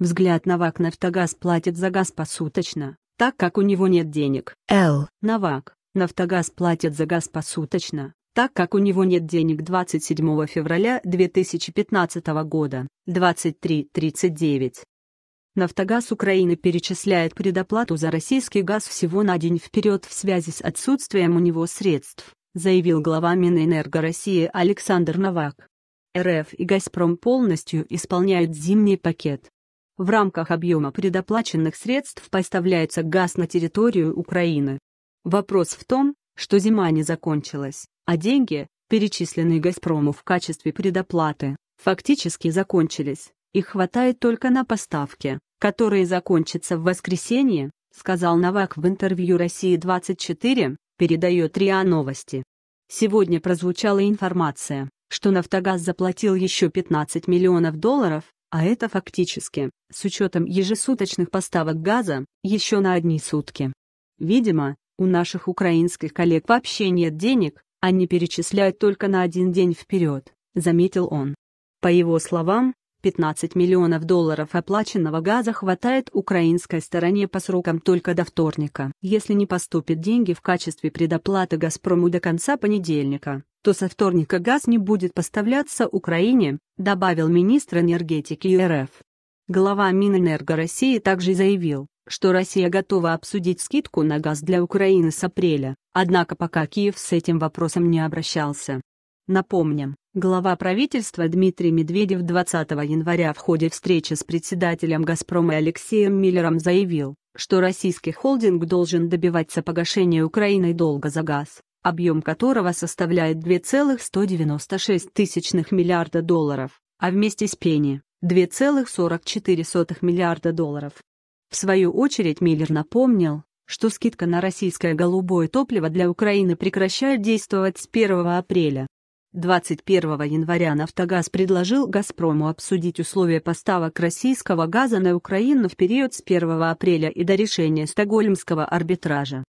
Взгляд Навак Нафтогаз платит за газ посуточно, так как у него нет денег. Л. Навак. Нафтогаз платит за газ посуточно, так как у него нет денег 27 февраля 2015 года, 23.39. Нафтогаз Украины перечисляет предоплату за российский газ всего на день вперед в связи с отсутствием у него средств, заявил глава Минэнерго России Александр Навак. РФ и «Газпром» полностью исполняют зимний пакет, в рамках объема предоплаченных средств поставляется газ на территорию Украины. Вопрос в том, что зима не закончилась, а деньги, перечисленные «Газпрому» в качестве предоплаты, фактически закончились, и хватает только на поставки, которые закончатся в воскресенье, сказал Навак в интервью «России-24», передает РИА Новости. Сегодня прозвучала информация, что «Нафтогаз» заплатил еще 15 миллионов долларов а это фактически, с учетом ежесуточных поставок газа, еще на одни сутки. Видимо, у наших украинских коллег вообще нет денег, они перечисляют только на один день вперед, заметил он. По его словам, 15 миллионов долларов оплаченного газа хватает украинской стороне по срокам только до вторника, если не поступят деньги в качестве предоплаты «Газпрому» до конца понедельника то со вторника газ не будет поставляться Украине, добавил министр энергетики РФ. Глава Минэнерго России также заявил, что Россия готова обсудить скидку на газ для Украины с апреля, однако пока Киев с этим вопросом не обращался. Напомним, глава правительства Дмитрий Медведев 20 января в ходе встречи с председателем «Газпрома» Алексеем Миллером заявил, что российский холдинг должен добиваться погашения Украиной долга за газ объем которого составляет 2,196 тысячных миллиарда долларов, а вместе с пени – 2,44 миллиарда долларов. В свою очередь Миллер напомнил, что скидка на российское голубое топливо для Украины прекращает действовать с 1 апреля. 21 января «Нафтогаз» предложил «Газпрому» обсудить условия поставок российского газа на Украину в период с 1 апреля и до решения Стокгольмского арбитража.